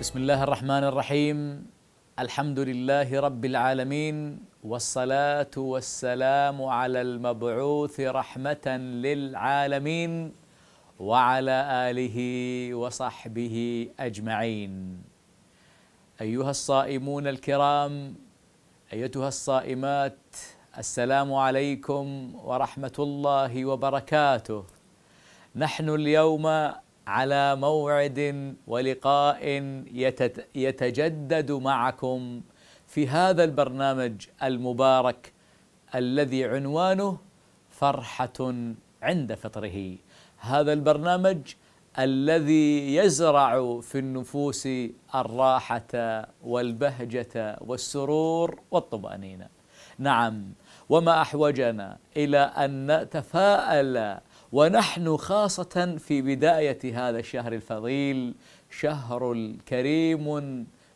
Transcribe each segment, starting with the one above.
بسم الله الرحمن الرحيم الحمد لله رب العالمين والصلاه والسلام على المبعوث رحمه للعالمين وعلى اله وصحبه اجمعين ايها الصائمون الكرام ايتها الصائمات السلام عليكم ورحمه الله وبركاته نحن اليوم على موعد ولقاء يتجدد معكم في هذا البرنامج المبارك الذي عنوانه فرحة عند فطره هذا البرنامج الذي يزرع في النفوس الراحة والبهجة والسرور والطمأنينة نعم وما أحوجنا إلى أن نتفاءل ونحن خاصة في بداية هذا الشهر الفضيل شهر كريم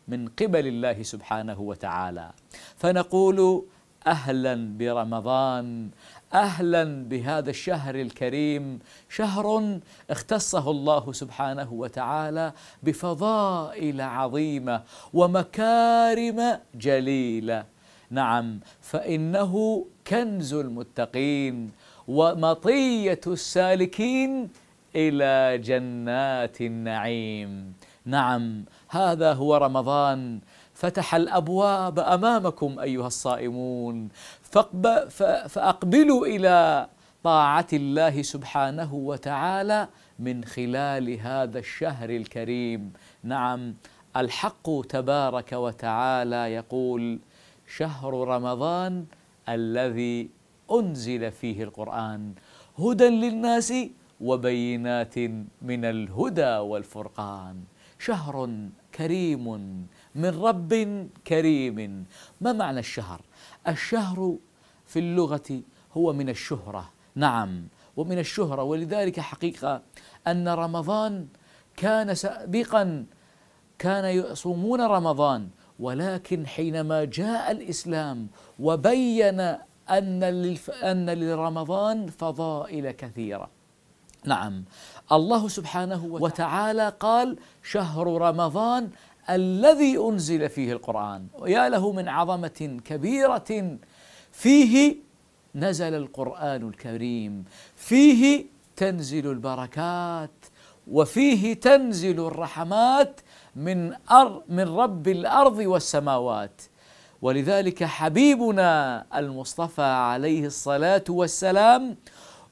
من قبل الله سبحانه وتعالى فنقول أهلا برمضان أهلا بهذا الشهر الكريم شهر اختصه الله سبحانه وتعالى بفضائل عظيمة ومكارم جليلة نعم فإنه كنز المتقين ومطية السالكين إلى جنات النعيم نعم هذا هو رمضان فتح الأبواب أمامكم أيها الصائمون فأقبلوا إلى طاعة الله سبحانه وتعالى من خلال هذا الشهر الكريم نعم الحق تبارك وتعالى يقول شهر رمضان الذي أنزل فيه القرآن هدى للناس وبينات من الهدى والفرقان شهر كريم من رب كريم ما معنى الشهر؟ الشهر في اللغة هو من الشهرة نعم ومن الشهرة ولذلك حقيقة أن رمضان كان سابقا كان يصومون رمضان ولكن حينما جاء الإسلام وبين أن للف... أن لرمضان فضائل كثيرة. نعم الله سبحانه وتعالى قال شهر رمضان الذي أنزل فيه القرآن ويا له من عظمة كبيرة فيه نزل القرآن الكريم فيه تنزل البركات وفيه تنزل الرحمات من أر من رب الأرض والسماوات ولذلك حبيبنا المصطفى عليه الصلاه والسلام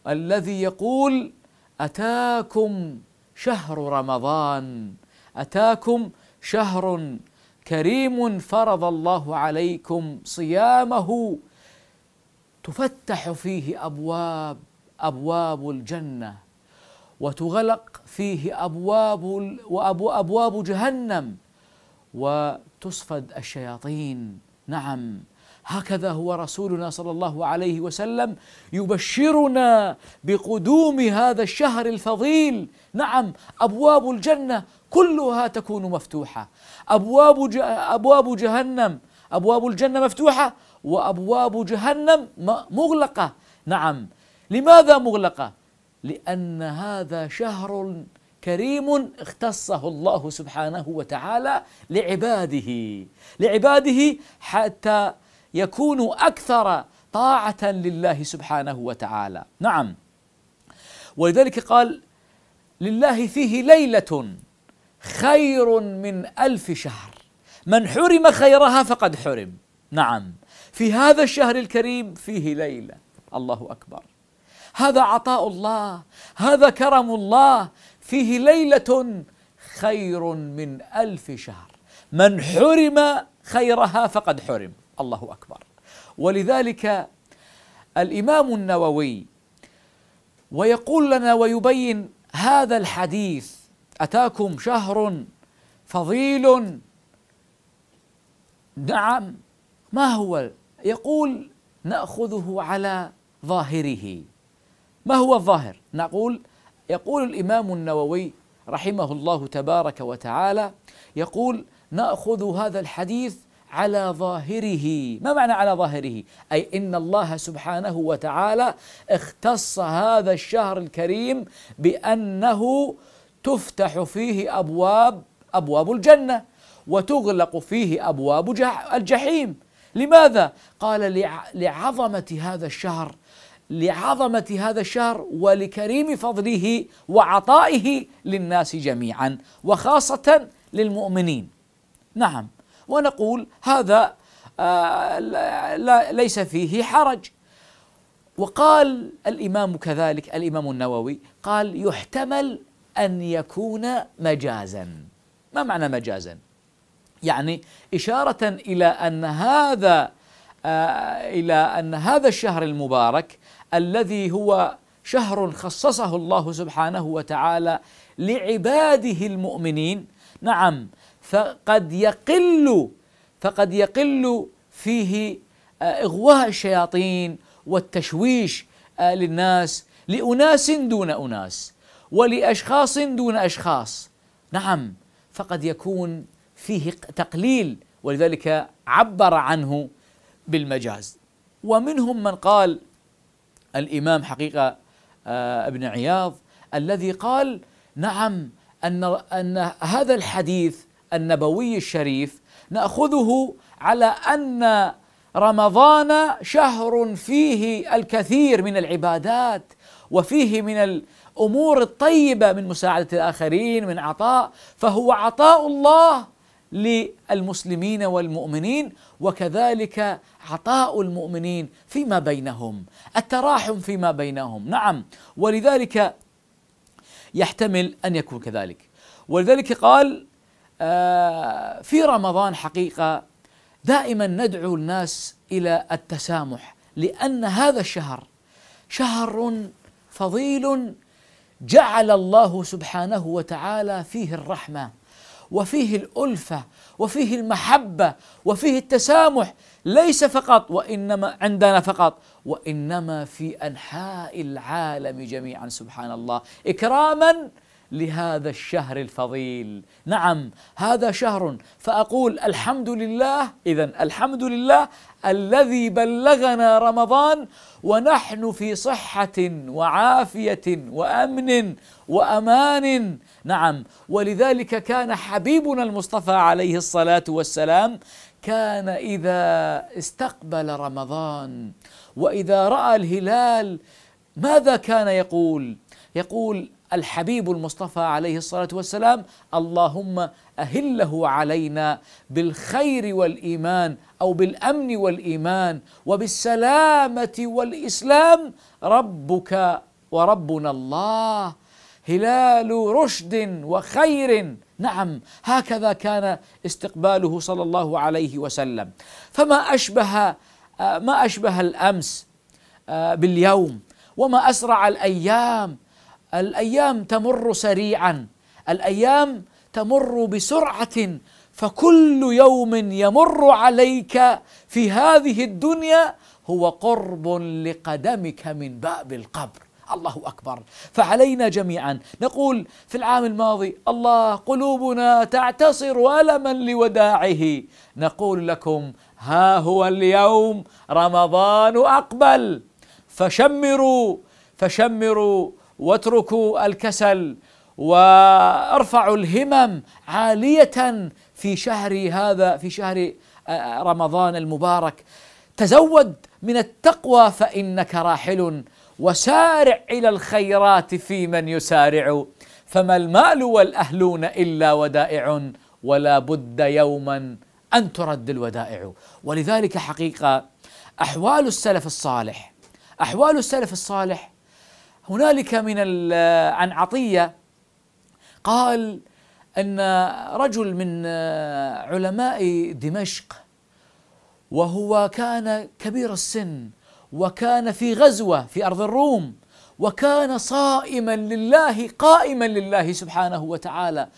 الذي يقول اتاكم شهر رمضان اتاكم شهر كريم فرض الله عليكم صيامه تفتح فيه ابواب ابواب الجنه وتغلق فيه ابواب وابواب جهنم وتصفد الشياطين نعم هكذا هو رسولنا صلى الله عليه وسلم يبشرنا بقدوم هذا الشهر الفضيل نعم ابواب الجنه كلها تكون مفتوحه ابواب ابواب جهنم ابواب الجنه مفتوحه وابواب جهنم مغلقه نعم لماذا مغلقه لان هذا شهر كريم اختصه الله سبحانه وتعالى لعباده لعباده حتى يكونوا اكثر طاعه لله سبحانه وتعالى نعم ولذلك قال لله فيه ليله خير من الف شهر من حرم خيرها فقد حرم نعم في هذا الشهر الكريم فيه ليله الله اكبر هذا عطاء الله هذا كرم الله فيه ليلة خير من ألف شهر من حرم خيرها فقد حرم الله أكبر ولذلك الإمام النووي ويقول لنا ويبين هذا الحديث أتاكم شهر فضيل نعم ما هو يقول ناخذه على ظاهره ما هو الظاهر نقول يقول الإمام النووي رحمه الله تبارك وتعالى يقول نأخذ هذا الحديث على ظاهره ما معنى على ظاهره أي إن الله سبحانه وتعالى اختص هذا الشهر الكريم بأنه تفتح فيه أبواب أبواب الجنة وتغلق فيه أبواب الجحيم لماذا؟ قال لعظمة هذا الشهر لعظمه هذا الشهر ولكريم فضله وعطائه للناس جميعا وخاصه للمؤمنين. نعم ونقول هذا آه، ليس فيه حرج وقال الامام كذلك الامام النووي قال يحتمل ان يكون مجازا ما معنى مجازا يعني اشاره الى ان هذا آه، إلى أن هذا الشهر المبارك الذي هو شهر خصصه الله سبحانه وتعالى لعباده المؤمنين نعم فقد يقل فقد يقل فيه آه، إغواء الشياطين والتشويش آه، للناس لأناس دون أناس ولأشخاص دون أشخاص نعم فقد يكون فيه تقليل ولذلك عبر عنه بالمجاز ومنهم من قال الإمام حقيقة آه، ابن عياض الذي قال نعم أن, أن هذا الحديث النبوي الشريف نأخذه على أن رمضان شهر فيه الكثير من العبادات وفيه من الأمور الطيبة من مساعدة الآخرين من عطاء فهو عطاء الله للمسلمين والمؤمنين وكذلك عطاء المؤمنين فيما بينهم التراحم فيما بينهم نعم ولذلك يحتمل ان يكون كذلك ولذلك قال آه، في رمضان حقيقه دائما ندعو الناس الى التسامح لان هذا الشهر شهر فضيل جعل الله سبحانه وتعالى فيه الرحمه وفيه الألفة وفيه المحبة وفيه التسامح ليس فقط وإنما عندنا فقط وإنما في أنحاء العالم جميعا سبحان الله إكراما لهذا الشهر الفضيل نعم هذا شهر فاقول الحمد لله اذا الحمد لله الذي بلغنا رمضان ونحن في صحه وعافيه وامن وامان نعم ولذلك كان حبيبنا المصطفى عليه الصلاه والسلام كان اذا استقبل رمضان واذا راى الهلال ماذا كان يقول يقول الحبيب المصطفى عليه الصلاة والسلام اللهم أهله علينا بالخير والإيمان أو بالأمن والإيمان وبالسلامة والإسلام ربك وربنا الله هلال رشد وخير نعم هكذا كان استقباله صلى الله عليه وسلم فما أشبه ما أشبه الأمس آه، باليوم وما أسرع الأيام الايام تمر سريعا الايام تمر بسرعه فكل يوم يمر عليك في هذه الدنيا هو قرب لقدمك من باب القبر الله اكبر فعلينا جميعا نقول في العام الماضي الله قلوبنا تعتصر الما لوداعه نقول لكم ها هو اليوم رمضان اقبل فشمروا فشمروا واتركوا الكسل وارفعوا الهمم عاليه في شهر هذا في شهر آه، رمضان المبارك تزود من التقوى فانك راحل وسارع الى الخيرات في من يسارع فما المال والاهلون الا ودائع ولا بد يوما ان ترد الودائع ولذلك حقيقه احوال السلف الصالح احوال السلف الصالح هنالك من عن عطية قال أن رجل من علماء دمشق وهو كان كبير السن وكان في غزوة في أرض الروم وكان صائما لله قائما لله سبحانه وتعالى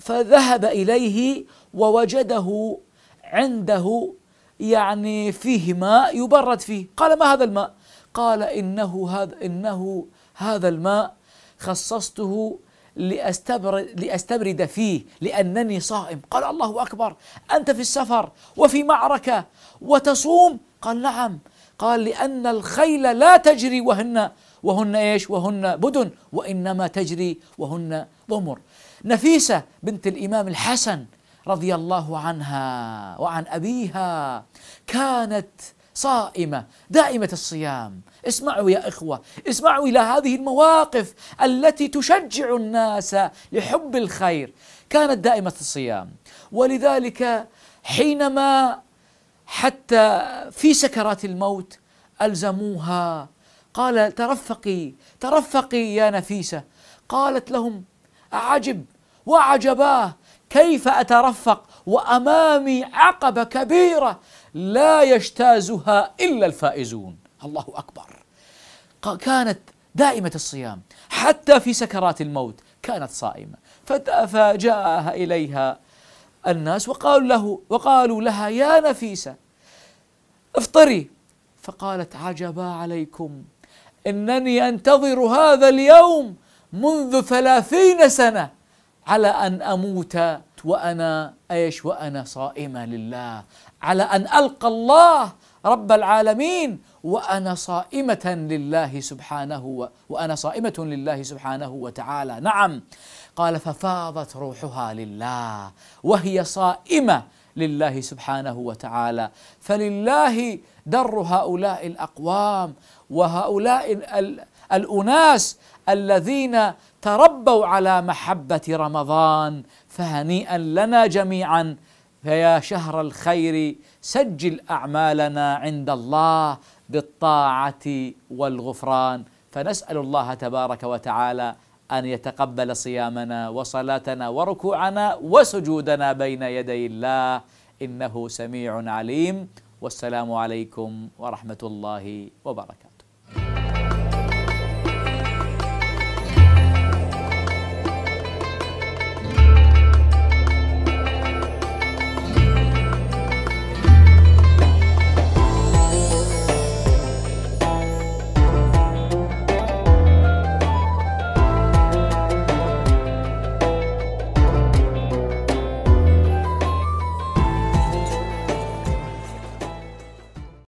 فذهب إليه ووجده عنده يعني فيه ماء يبرد فيه قال ما هذا الماء قال إنه هذا إنه هذا الماء خصصته لأستبرد, لأستبرد فيه لأنني صائم قال الله أكبر أنت في السفر وفي معركة وتصوم قال نعم قال لأن الخيل لا تجري وهن وهن ايش؟ وهن بدن وانما تجري وهن ضمر. نفيسه بنت الامام الحسن رضي الله عنها وعن ابيها كانت صائمة دائمة الصيام اسمعوا يا إخوة اسمعوا إلى هذه المواقف التي تشجع الناس لحب الخير كانت دائمة الصيام ولذلك حينما حتى في سكرات الموت ألزموها قال ترفقي ترفقي يا نفيسة قالت لهم أعجب وعجباه كيف أترفق وأمامي عقبة كبيرة لا يجتازها إلا الفائزون الله أكبر كانت دائمة الصيام حتى في سكرات الموت كانت صائمة فجاء إليها الناس وقالوا له وقالوا لها يا نفيسة افطري فقالت عجبا عليكم إنني أنتظر هذا اليوم منذ ثلاثين سنة على أن أموت وأنا أيش وأنا صائمة لله على أن ألقى الله رب العالمين وأنا صائمة لله سبحانه و... وأنا صائمة لله سبحانه وتعالى نعم قال ففاضت روحها لله وهي صائمة لله سبحانه وتعالى فلله در هؤلاء الأقوام وهؤلاء ال... الأناس الذين تربوا على محبة رمضان فهنيئا لنا جميعا فيا شهر الخير سجل أعمالنا عند الله بالطاعة والغفران فنسأل الله تبارك وتعالى أن يتقبل صيامنا وصلاتنا وركوعنا وسجودنا بين يدي الله إنه سميع عليم والسلام عليكم ورحمة الله وبركاته